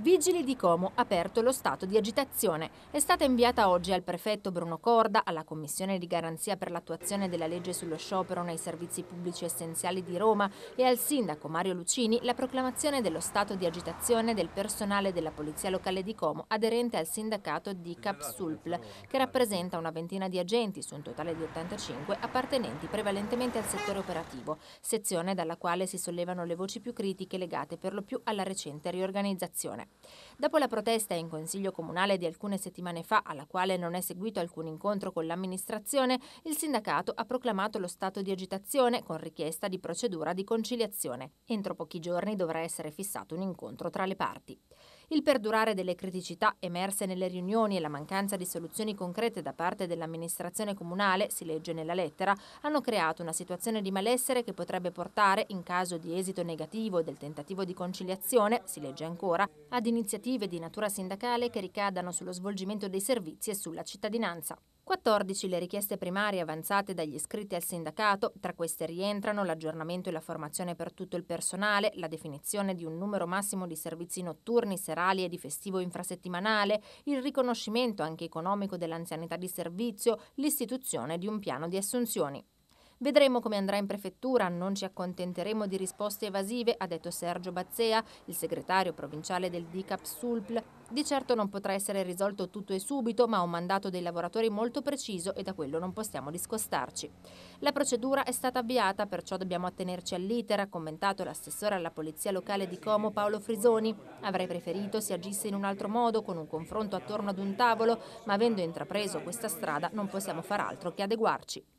Vigili di Como, aperto lo stato di agitazione. È stata inviata oggi al prefetto Bruno Corda, alla Commissione di garanzia per l'attuazione della legge sullo sciopero nei servizi pubblici essenziali di Roma e al sindaco Mario Lucini la proclamazione dello stato di agitazione del personale della Polizia Locale di Como aderente al sindacato di Capsulpl, che rappresenta una ventina di agenti su un totale di 85 appartenenti prevalentemente al settore operativo, sezione dalla quale si sollevano le voci più critiche legate per lo più alla recente riorganizzazione. Dopo la protesta in Consiglio Comunale di alcune settimane fa, alla quale non è seguito alcun incontro con l'amministrazione, il sindacato ha proclamato lo stato di agitazione con richiesta di procedura di conciliazione. Entro pochi giorni dovrà essere fissato un incontro tra le parti. Il perdurare delle criticità emerse nelle riunioni e la mancanza di soluzioni concrete da parte dell'amministrazione comunale, si legge nella lettera, hanno creato una situazione di malessere che potrebbe portare, in caso di esito negativo del tentativo di conciliazione, si legge ancora, ad iniziative di natura sindacale che ricadano sullo svolgimento dei servizi e sulla cittadinanza. 14 le richieste primarie avanzate dagli iscritti al sindacato, tra queste rientrano l'aggiornamento e la formazione per tutto il personale, la definizione di un numero massimo di servizi notturni, serali e di festivo infrasettimanale, il riconoscimento anche economico dell'anzianità di servizio, l'istituzione di un piano di assunzioni. Vedremo come andrà in prefettura, non ci accontenteremo di risposte evasive, ha detto Sergio Bazzea, il segretario provinciale del DICAP Sulpl. Di certo non potrà essere risolto tutto e subito, ma ho un mandato dei lavoratori molto preciso e da quello non possiamo discostarci. La procedura è stata avviata, perciò dobbiamo attenerci all'iter, ha commentato l'assessore alla Polizia Locale di Como Paolo Frisoni. Avrei preferito si agisse in un altro modo, con un confronto attorno ad un tavolo, ma avendo intrapreso questa strada non possiamo far altro che adeguarci.